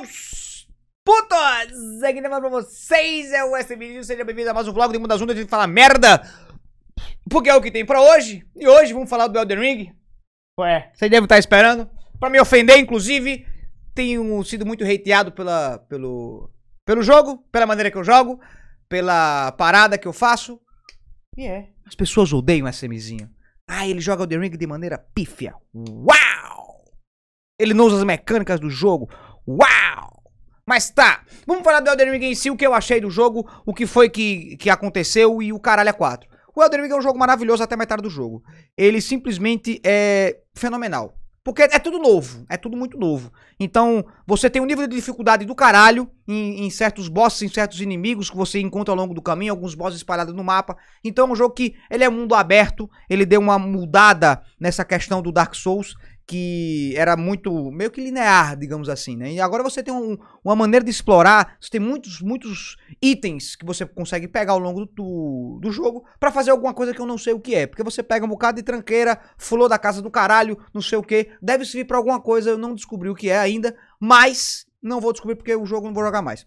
Meus putos! Aqui mais pra vocês é o SBG, seja bem-vindo a mais um vlog do Mundo das Ondas, a gente fala merda, porque é o que tem pra hoje, e hoje vamos falar do Elden Ring, ué, vocês devem estar tá esperando, pra me ofender, inclusive, tenho sido muito hateado pela, pelo, pelo jogo, pela maneira que eu jogo, pela parada que eu faço, e yeah. é, as pessoas odeiam o SMzinho. ah, ele joga Elden Ring de maneira pífia, uau! Ele não usa as mecânicas do jogo. Uau! Mas tá, vamos falar do Elden Ring em si, o que eu achei do jogo, o que foi que, que aconteceu e o caralho é 4. O Elden Ring é um jogo maravilhoso até metade do jogo. Ele simplesmente é fenomenal. Porque é tudo novo, é tudo muito novo. Então, você tem um nível de dificuldade do caralho em, em, certos bosses, em certos inimigos que você encontra ao longo do caminho, alguns bosses espalhados no mapa. Então, é um jogo que ele é mundo aberto, ele deu uma mudada nessa questão do Dark Souls que era muito meio que linear, digamos assim, né? E agora você tem um, uma maneira de explorar, você tem muitos, muitos itens que você consegue pegar ao longo do, do jogo para fazer alguma coisa que eu não sei o que é, porque você pega um bocado de tranqueira, flor da casa do caralho, não sei o que, deve servir para alguma coisa, eu não descobri o que é ainda, mas não vou descobrir porque o jogo não vou jogar mais.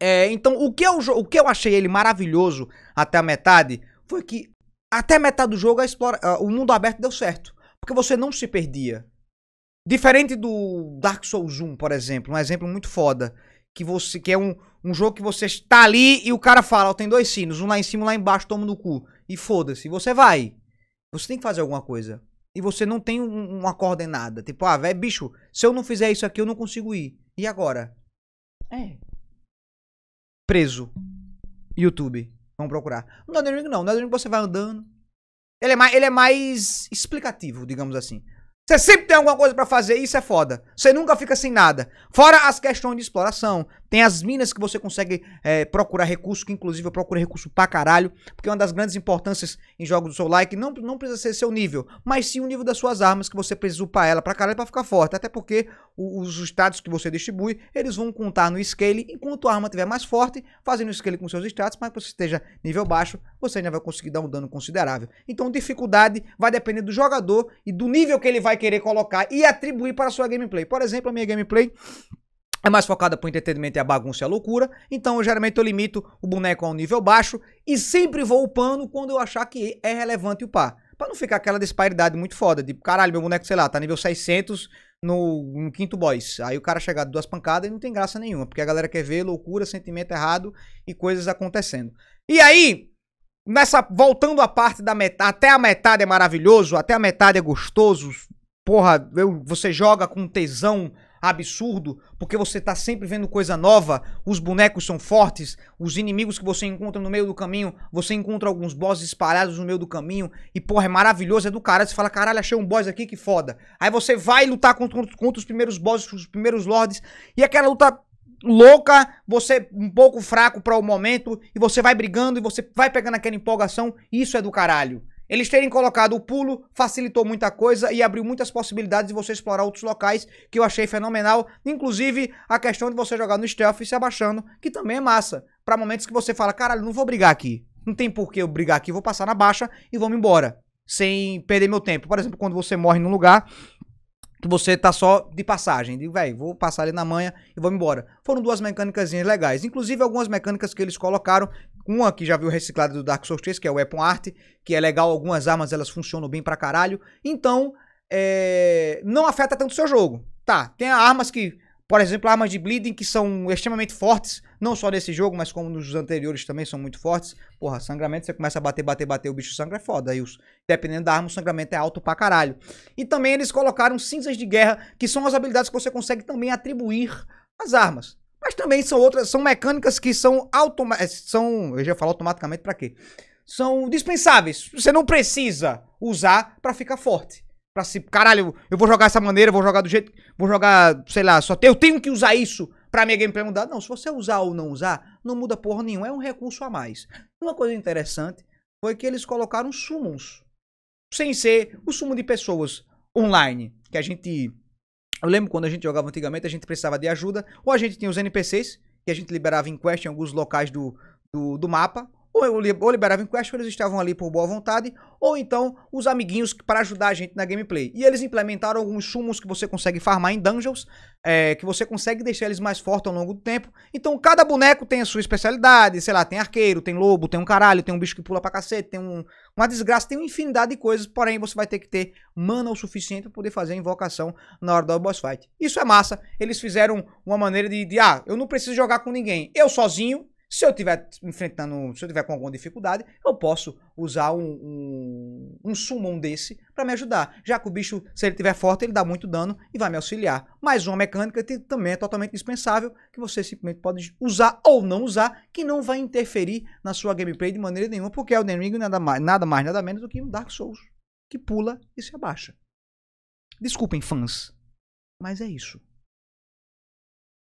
É, então, o que, eu, o que eu achei ele maravilhoso até a metade foi que até a metade do jogo a explora, o mundo aberto deu certo. Porque você não se perdia. Diferente do Dark Souls 1, por exemplo, um exemplo muito foda. Que, você, que é um, um jogo que você está ali e o cara fala, ó, oh, tem dois sinos, um lá em cima e um lá embaixo, toma no cu. E foda-se, você vai. Você tem que fazer alguma coisa. E você não tem um, uma coordenada. Tipo, ah, velho, bicho, se eu não fizer isso aqui, eu não consigo ir. E agora? É. Preso. YouTube. Vamos procurar. No nem Ring não. No Elden Ring você vai andando, ele é mais, ele é mais explicativo, digamos assim. Você sempre tem alguma coisa para fazer e isso é foda. Você nunca fica sem nada. Fora as questões de exploração, tem as minas que você consegue é, procurar recurso, que inclusive eu procuro recurso pra caralho, porque é uma das grandes importâncias em jogos do seu like não, não precisa ser seu nível, mas sim o nível das suas armas, que você precisa upar ela pra caralho pra ficar forte. Até porque os status que você distribui, eles vão contar no scale, enquanto a arma estiver mais forte, fazendo scale com seus status, mas que você esteja nível baixo, você ainda vai conseguir dar um dano considerável. Então dificuldade vai depender do jogador e do nível que ele vai querer colocar e atribuir para a sua gameplay. Por exemplo, a minha gameplay é mais focada para o entretenimento e a bagunça e a loucura, então eu, geralmente eu limito o boneco a um nível baixo e sempre vou upando quando eu achar que é relevante upar. Pra não ficar aquela disparidade muito foda, de tipo, caralho, meu boneco, sei lá, tá nível 600 no, no quinto boss. Aí o cara chegar de duas pancadas e não tem graça nenhuma, porque a galera quer ver loucura, sentimento errado e coisas acontecendo. E aí, nessa voltando a parte da metade, até a metade é maravilhoso, até a metade é gostoso. Porra, eu, você joga com tesão absurdo, porque você tá sempre vendo coisa nova, os bonecos são fortes, os inimigos que você encontra no meio do caminho, você encontra alguns bosses espalhados no meio do caminho, e porra, é maravilhoso, é do caralho, você fala, caralho, achei um boss aqui, que foda. Aí você vai lutar contra, contra os primeiros bosses, os primeiros lords, e aquela luta louca, você um pouco fraco para o momento, e você vai brigando, e você vai pegando aquela empolgação, isso é do caralho. Eles terem colocado o pulo facilitou muita coisa e abriu muitas possibilidades de você explorar outros locais, que eu achei fenomenal. Inclusive, a questão de você jogar no stealth e se abaixando, que também é massa. Para momentos que você fala, caralho, não vou brigar aqui. Não tem por que eu brigar aqui, vou passar na baixa e vamos embora. Sem perder meu tempo. Por exemplo, quando você morre num lugar, que você tá só de passagem. Digo, velho, vou passar ali na manhã e vou embora. Foram duas mecânicas legais. Inclusive, algumas mecânicas que eles colocaram uma que já viu reciclada do Dark Souls 3, que é o Weapon Art, que é legal, algumas armas elas funcionam bem pra caralho. Então, é, não afeta tanto o seu jogo. Tá, tem armas que, por exemplo, armas de bleeding que são extremamente fortes, não só nesse jogo, mas como nos anteriores também são muito fortes. Porra, sangramento, você começa a bater, bater, bater, o bicho sangra é foda. Aí, os, dependendo da arma, o sangramento é alto pra caralho. E também eles colocaram cinzas de guerra, que são as habilidades que você consegue também atribuir às armas. Mas também são outras, são mecânicas que são automa eh, são, eu já falo automaticamente para quê? São dispensáveis. Você não precisa usar para ficar forte. Para se, caralho, eu vou jogar essa maneira, vou jogar do jeito, vou jogar, sei lá, só eu tenho que usar isso pra minha gameplay mudar. Não, se você usar ou não usar, não muda porra nenhuma, é um recurso a mais. Uma coisa interessante foi que eles colocaram summons, sem ser o sumo de pessoas online, que a gente eu lembro quando a gente jogava antigamente, a gente precisava de ajuda, ou a gente tinha os NPCs, que a gente liberava em quest em alguns locais do, do, do mapa, ou eu liberava em quest, eles estavam ali por boa vontade, ou então os amiguinhos para ajudar a gente na gameplay. E eles implementaram alguns sumos que você consegue farmar em dungeons, é, que você consegue deixar eles mais fortes ao longo do tempo. Então cada boneco tem a sua especialidade, sei lá, tem arqueiro, tem lobo, tem um caralho, tem um bicho que pula pra cacete, tem um, uma desgraça, tem uma infinidade de coisas, porém você vai ter que ter mana o suficiente para poder fazer a invocação na hora do boss fight. Isso é massa, eles fizeram uma maneira de, de ah, eu não preciso jogar com ninguém, eu sozinho se eu estiver enfrentando, se eu tiver com alguma dificuldade, eu posso usar um, um, um summon desse para me ajudar. Já que o bicho, se ele tiver forte, ele dá muito dano e vai me auxiliar. Mas uma mecânica também é totalmente dispensável, que você simplesmente pode usar ou não usar, que não vai interferir na sua gameplay de maneira nenhuma, porque é o Ring nada mais, nada mais, nada menos do que um Dark Souls, que pula e se abaixa. Desculpem, fãs, mas é isso.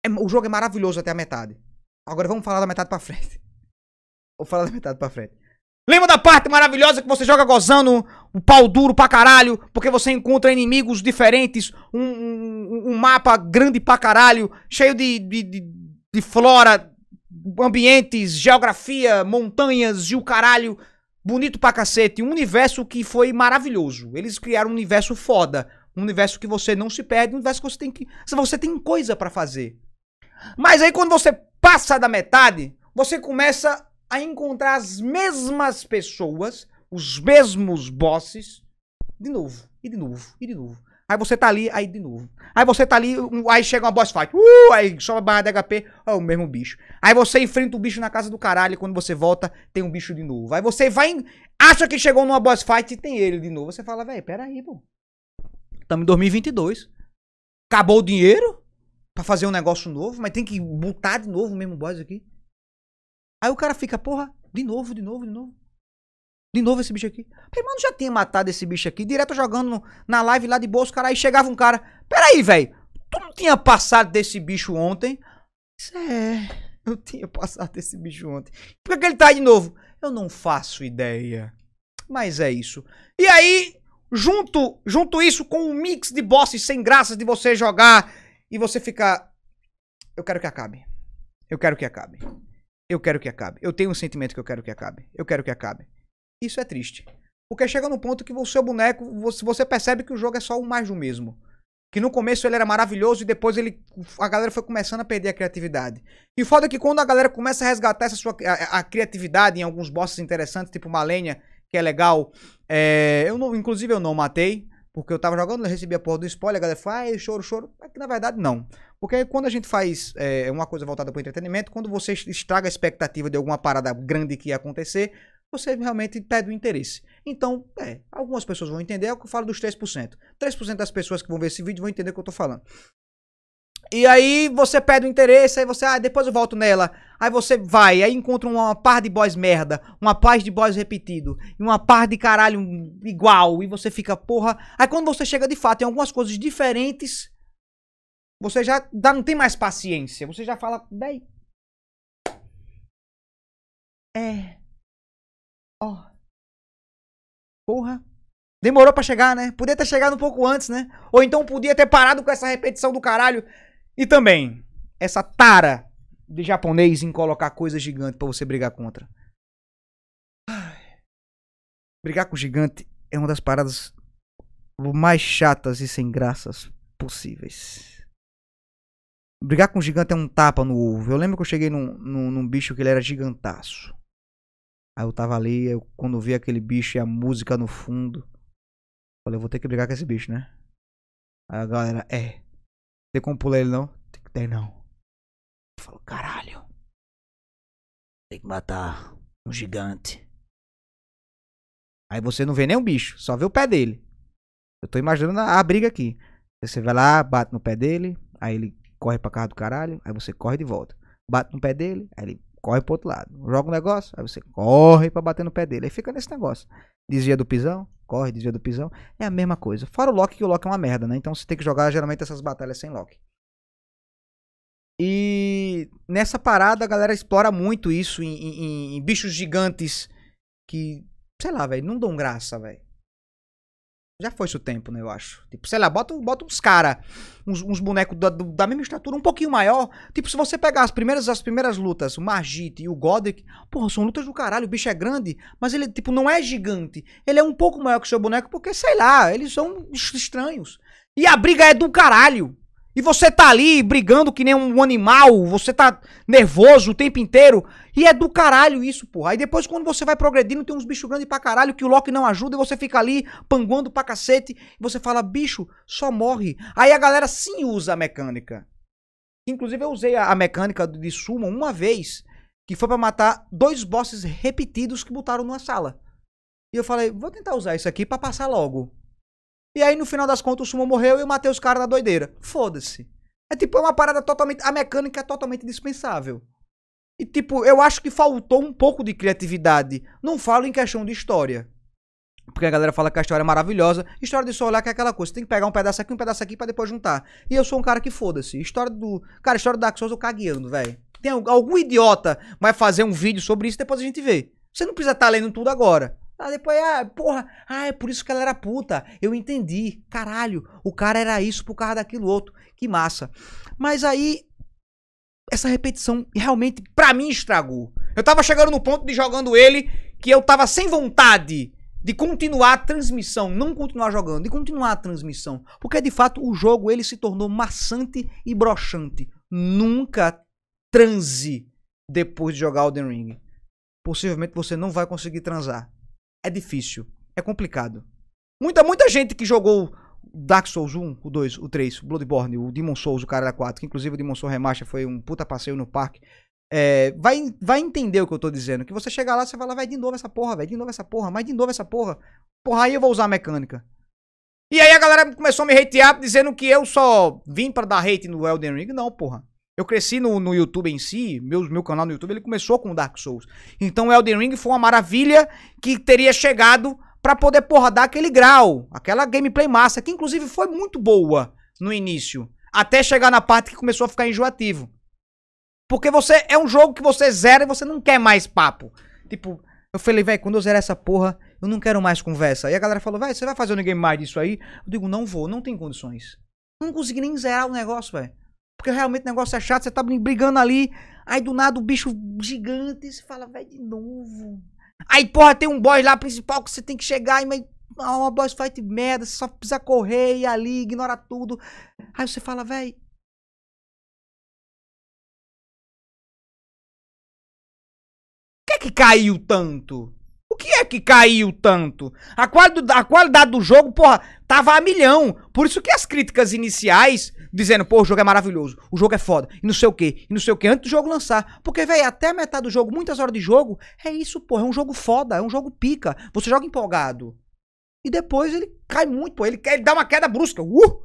É, o jogo é maravilhoso até a metade. Agora vamos falar da metade pra frente. Vou falar da metade pra frente. Lembra da parte maravilhosa que você joga gozando o pau duro pra caralho, porque você encontra inimigos diferentes, um, um, um mapa grande pra caralho, cheio de, de, de, de flora, ambientes, geografia, montanhas e o caralho. Bonito pra cacete. Um universo que foi maravilhoso. Eles criaram um universo foda. Um universo que você não se perde, um universo que você tem que. Você tem coisa para fazer. Mas aí quando você passa da metade, você começa a encontrar as mesmas pessoas, os mesmos bosses, de novo, e de novo, e de novo. Aí você tá ali, aí de novo. Aí você tá ali, aí chega uma boss fight. Uh, aí sobe a barra de HP, é o mesmo bicho. Aí você enfrenta o bicho na casa do caralho, e quando você volta, tem um bicho de novo. Aí você vai, acha que chegou numa boss fight e tem ele de novo. Você fala, velho, peraí, pô. Tamo em 2022. Acabou o dinheiro? para fazer um negócio novo, mas tem que botar de novo o mesmo boss aqui. Aí o cara fica, porra, de novo, de novo, de novo. De novo esse bicho aqui. Meu mano, já tinha matado esse bicho aqui, direto jogando na live lá de boa, os caras aí chegava um cara. Peraí, velho, tu não tinha passado desse bicho ontem? Isso é. Eu tinha passado desse bicho ontem. Por que, que ele tá aí de novo? Eu não faço ideia. Mas é isso. E aí, junto, junto isso com um mix de bosses sem graças de você jogar e você ficar. Eu quero que acabe. Eu quero que acabe. Eu quero que acabe. Eu tenho um sentimento que eu quero que acabe. Eu quero que acabe. Isso é triste. Porque chega no ponto que o seu boneco, você percebe que o jogo é só o mais do mesmo. Que no começo ele era maravilhoso e depois ele, a galera foi começando a perder a criatividade. E o foda é que quando a galera começa a resgatar essa sua, a, a criatividade em alguns bosses interessantes, tipo Malenia, que é legal. É, eu não, inclusive eu não matei. Porque eu tava jogando, eu recebi a porra do spoiler, a galera fala, ah, choro, choro. que na verdade não. Porque quando a gente faz é, uma coisa voltada pro entretenimento, quando você estraga a expectativa de alguma parada grande que ia acontecer, você realmente perde o interesse. Então, é, algumas pessoas vão entender, é o que eu falo dos 3%. 3% das pessoas que vão ver esse vídeo vão entender o que eu tô falando. E aí você perde o interesse, aí você, ah, depois eu volto nela. Aí você vai, aí encontra uma par de boys merda, uma par de boys repetido, e uma par de caralho igual, e você fica, porra. Aí quando você chega de fato em algumas coisas diferentes, você já dá, não tem mais paciência. Você já fala, bem. É. Ó. Oh. Porra. Demorou para chegar, né? Podia ter chegado um pouco antes, né? Ou então podia ter parado com essa repetição do caralho. E também, essa tara de japonês em colocar coisa gigante para você brigar contra. Brigar com gigante é uma das paradas mais chatas e sem graças possíveis. Brigar com gigante é um tapa no ovo. Eu lembro que eu cheguei num, num, num bicho que ele era gigantaço. Aí eu tava ali, eu, quando vi aquele bicho e a música no fundo, falei, eu vou ter que brigar com esse bicho, né? Aí a galera, é. Tem como pular ele não? Tem que ter não. Eu falo, caralho. Tem que matar um gigante. Aí você não vê nem um bicho, só vê o pé dele. Eu tô imaginando a, a briga aqui. Você vai lá, bate no pé dele, aí ele corre pra casa do caralho, aí você corre de volta. Bate no pé dele, aí ele corre pro outro lado. Joga um negócio, aí você corre para bater no pé dele. Aí fica nesse negócio. Desvia do pisão, corre, desvia do pisão. É a mesma coisa. Fora o lock, que o lock é uma merda, né? Então você tem que jogar geralmente essas batalhas sem lock. E nessa parada a galera explora muito isso em, em, em bichos gigantes que, sei lá, velho, não dão graça, velho. Já foi seu tempo, né, eu acho. Tipo, sei lá, bota, bota uns caras, uns, uns bonecos da, da, mesma estatura, um pouquinho maior. Tipo, se você pegar as primeiras, as primeiras lutas, o Margit e o Godek, porra, são lutas do caralho, o bicho é grande, mas ele, tipo, não é gigante. Ele é um pouco maior que o seu boneco, porque, sei lá, eles são estranhos. E a briga é do caralho. E você tá ali brigando que nem um animal, você tá nervoso o tempo inteiro. E é do caralho isso, porra. Aí depois, quando você vai progredindo, tem uns bichos grandes pra caralho que o Loki não ajuda e você fica ali panguando pra cacete. E você fala, bicho, só morre. Aí a galera sim usa a mecânica. Inclusive, eu usei a mecânica de Summon uma vez, que foi para matar dois bosses repetidos que botaram numa sala. E eu falei, vou tentar usar isso aqui para passar logo. E aí, no final das contas, o Sumo morreu e eu matei os caras na doideira. Foda-se. É tipo, é uma parada totalmente. A mecânica é totalmente dispensável. E tipo, eu acho que faltou um pouco de criatividade. Não falo em questão de história. Porque a galera fala que a história é maravilhosa. História de só olhar que é aquela coisa. Você tem que pegar um pedaço aqui, um pedaço aqui pra depois juntar. E eu sou um cara que foda-se. História do. Cara, história do Dark Souls eu cagueando, velho. Tem algum idiota vai fazer um vídeo sobre isso depois a gente vê. Você não precisa estar tá lendo tudo agora. Ah, depois, ah, porra, ah, é por isso que ela era puta. Eu entendi. Caralho, o cara era isso por causa daquilo outro. Que massa. Mas aí, essa repetição realmente, pra mim, estragou. Eu tava chegando no ponto de jogando ele que eu tava sem vontade de continuar a transmissão, não continuar jogando, de continuar a transmissão, porque de fato o jogo ele se tornou maçante e broxante. Nunca transe depois de jogar Elden Ring. Possivelmente você não vai conseguir transar é difícil, é complicado. Muita, muita gente que jogou Dark Souls 1, o 2, o 3, o Bloodborne, o Demon Souls, o cara da 4, que inclusive o Demon Souls Remacha foi um puta passeio no parque. É, vai, vai entender o que eu tô dizendo. Que você chegar lá, você vai lá, vai de novo essa porra, velho, de novo essa porra, mas de novo essa porra. Porra, aí eu vou usar a mecânica. E aí a galera começou a me hatear dizendo que eu só vim para dar hate no Elden Ring. Não, porra. Eu cresci no, no YouTube em si, meu, meu canal no YouTube, ele começou com Dark Souls. Então Elden Ring foi uma maravilha que teria chegado para poder, porra, dar aquele grau, aquela gameplay massa, que inclusive foi muito boa no início, até chegar na parte que começou a ficar enjoativo. Porque você é um jogo que você zera e você não quer mais papo. Tipo, eu falei, velho, quando eu zerar essa porra, eu não quero mais conversa. E a galera falou, velho, você vai fazer um game mais disso aí? Eu digo, não vou, não tem condições. Não consegui nem zerar o negócio, velho. Porque realmente o negócio é chato, você tá brigando ali, aí do nada o bicho gigante, você fala, vai de novo. Aí, porra, tem um boss lá principal que você tem que chegar e meio. Ah, uma boss fight merda, você só precisa correr e ali, ignora tudo. Aí você fala, velho, que caiu tanto? que é que caiu tanto? A, quali a qualidade do jogo, porra, tava a milhão. Por isso que as críticas iniciais, dizendo, pô, o jogo é maravilhoso, o jogo é foda, e não sei o quê, e não sei o quê, antes do jogo lançar. Porque, velho, até metade do jogo, muitas horas de jogo, é isso, porra, é um jogo foda, é um jogo pica. Você joga empolgado. E depois ele cai muito, pô. Ele, ele dá uma queda brusca. Uh!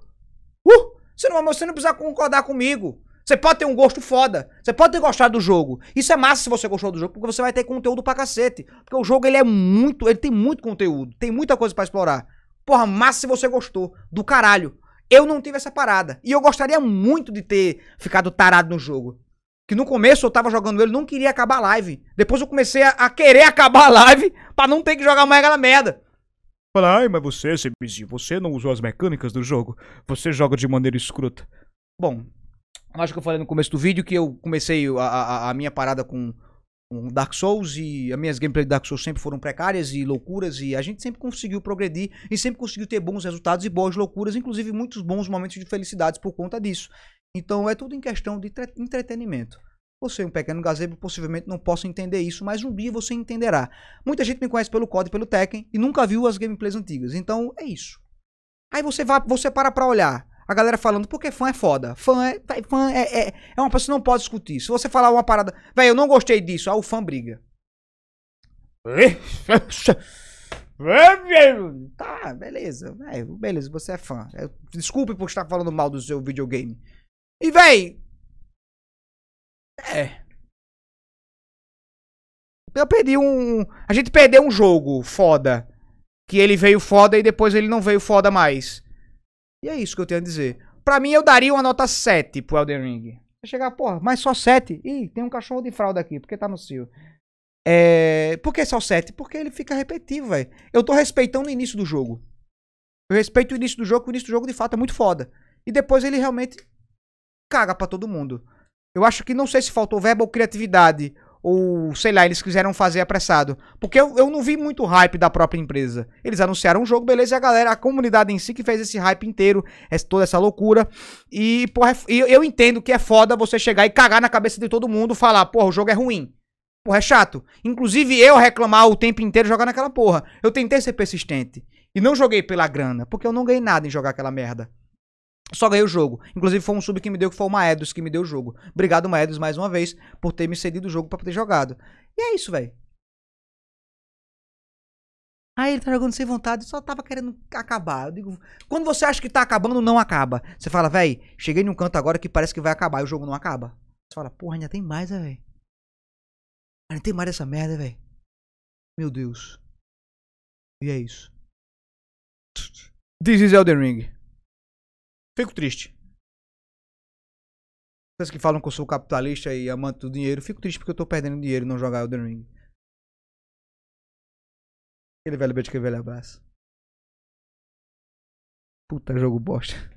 Uh! Você não, você não precisa concordar comigo. Você pode ter um gosto foda. Você pode ter gostado do jogo. Isso é massa se você gostou do jogo, porque você vai ter conteúdo pra cacete. Porque o jogo ele é muito. Ele tem muito conteúdo. Tem muita coisa para explorar. Porra, massa se você gostou. Do caralho. Eu não tive essa parada. E eu gostaria muito de ter ficado tarado no jogo. Que no começo eu tava jogando ele, não queria acabar a live. Depois eu comecei a, a querer acabar a live pra não ter que jogar mais aquela merda. Fala, ai, mas você, CBZ, você não usou as mecânicas do jogo. Você joga de maneira escrota. Bom, acho que eu falei no começo do vídeo que eu comecei a, a, a minha parada com, com, Dark Souls e as minhas gameplays de Dark Souls sempre foram precárias e loucuras e a gente sempre conseguiu progredir e sempre conseguiu ter bons resultados e boas loucuras, inclusive muitos bons momentos de felicidades por conta disso. Então é tudo em questão de entretenimento. Você, é um pequeno gazebo, possivelmente não possa entender isso, mas um dia você entenderá. Muita gente me conhece pelo COD e pelo Tekken e nunca viu as gameplays antigas, então é isso. Aí você, vai, você para pra olhar. A galera falando, porque fã é foda. Fã é. Tá, fã é, é, é uma pessoa que não pode discutir. Se você falar uma parada, Véi, eu não gostei disso, ah, o fã briga. Tá, beleza, velho, beleza, você é fã. Desculpe por estar falando mal do seu videogame. E, véi. É. Eu perdi um. A gente perdeu um jogo foda. Que ele veio foda e depois ele não veio foda mais. E é isso que eu tenho a dizer. Pra mim, eu daria uma nota 7 pro Elden Ring. Vai chegar, porra, mas só 7? Ih, tem um cachorro de fralda aqui, porque tá no cio. É... Por que só 7? Porque ele fica repetitivo, velho. Eu tô respeitando o início do jogo. Eu respeito o início do jogo, porque o início do jogo, de fato, é muito foda. E depois ele realmente caga pra todo mundo. Eu acho que não sei se faltou verbo ou criatividade ou, sei lá, eles quiseram fazer apressado. Porque eu, eu não vi muito hype da própria empresa. Eles anunciaram um jogo, beleza, e a galera, a comunidade em si que fez esse hype inteiro, essa, é, toda essa loucura. E, porra, é eu, eu entendo que é foda você chegar e cagar na cabeça de todo mundo, falar, porra, o jogo é ruim. Porra, é chato. Inclusive eu reclamar o tempo inteiro jogando aquela porra. Eu tentei ser persistente. E não joguei pela grana, porque eu não ganhei nada em jogar aquela merda. Só ganhei o jogo. Inclusive foi um sub que me deu, que foi o Maedos que me deu o jogo. Obrigado, Maedos, mais uma vez, por ter me cedido o jogo para poder jogado. E é isso, velho. Ah, ele tá jogando sem vontade, só tava querendo acabar. Eu digo, quando você acha que tá acabando, não acaba. Você fala, véi, cheguei num canto agora que parece que vai acabar e o jogo não acaba. Você fala, porra, ainda tem mais, né, véi. Ainda tem mais dessa merda, véi. Meu Deus. E é isso. This is Elden Ring. Fico triste. Vocês que falam que eu sou capitalista e amante do dinheiro, fico triste porque eu tô perdendo dinheiro não jogar Elden Ring. Aquele velho beijo, aquele velho abraço. Puta jogo bosta.